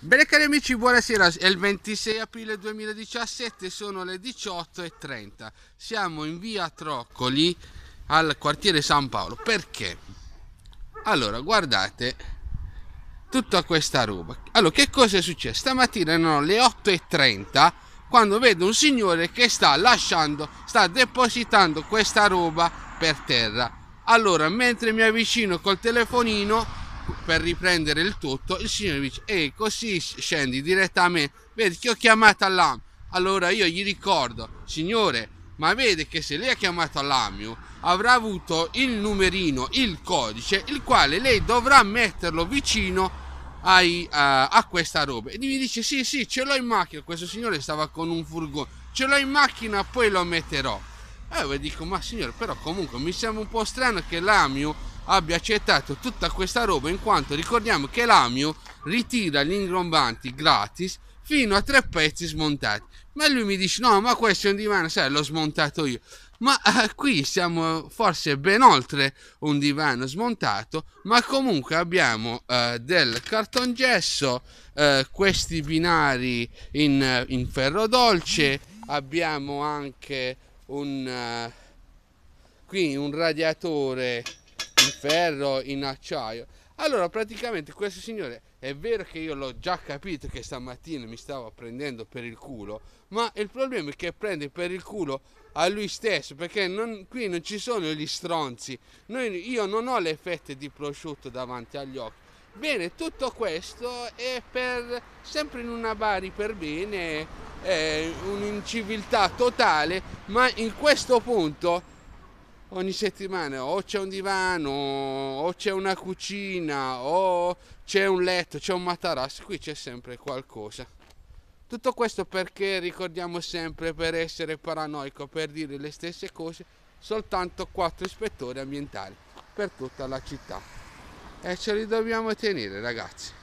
Bene cari amici, buonasera, è il 26 aprile 2017, sono le 18.30, siamo in via Troccoli al quartiere San Paolo, perché? Allora, guardate tutta questa roba, allora che cosa è successo? Stamattina erano le 8.30 quando vedo un signore che sta lasciando, sta depositando questa roba per terra, allora mentre mi avvicino col telefonino per riprendere il tutto, il signore dice, e così scendi direttamente, vedi che ho chiamato all'AMIU. Allora io gli ricordo, signore, ma vede che se lei ha chiamato all'AMIU avrà avuto il numerino, il codice, il quale lei dovrà metterlo vicino ai, a, a questa roba. E mi dice, sì, sì, ce l'ho in macchina, questo signore stava con un furgone, ce l'ho in macchina, poi lo metterò. Allora eh, dico, ma signore, però comunque mi sembra un po' strano che l'Amio abbia accettato tutta questa roba, in quanto ricordiamo che l'Amio ritira gli ingrombanti gratis fino a tre pezzi smontati. Ma lui mi dice, no, ma questo è un divano, sai, l'ho smontato io. Ma eh, qui siamo forse ben oltre un divano smontato, ma comunque abbiamo eh, del cartongesso, eh, questi binari in, eh, in ferro dolce, abbiamo anche un, eh, qui un radiatore in ferro, in acciaio. Allora praticamente questo signore è vero che io l'ho già capito che stamattina mi stava prendendo per il culo, ma il problema è che prende per il culo a lui stesso, perché non, qui non ci sono gli stronzi. Noi, io non ho le fette di prosciutto davanti agli occhi. Bene, tutto questo è per sempre in una bari per bene è un'inciviltà totale, ma in questo punto ogni settimana o c'è un divano, o c'è una cucina, o c'è un letto, c'è un matarasso, qui c'è sempre qualcosa. Tutto questo perché ricordiamo sempre per essere paranoico, per dire le stesse cose, soltanto quattro ispettori ambientali per tutta la città. E ce li dobbiamo tenere ragazzi.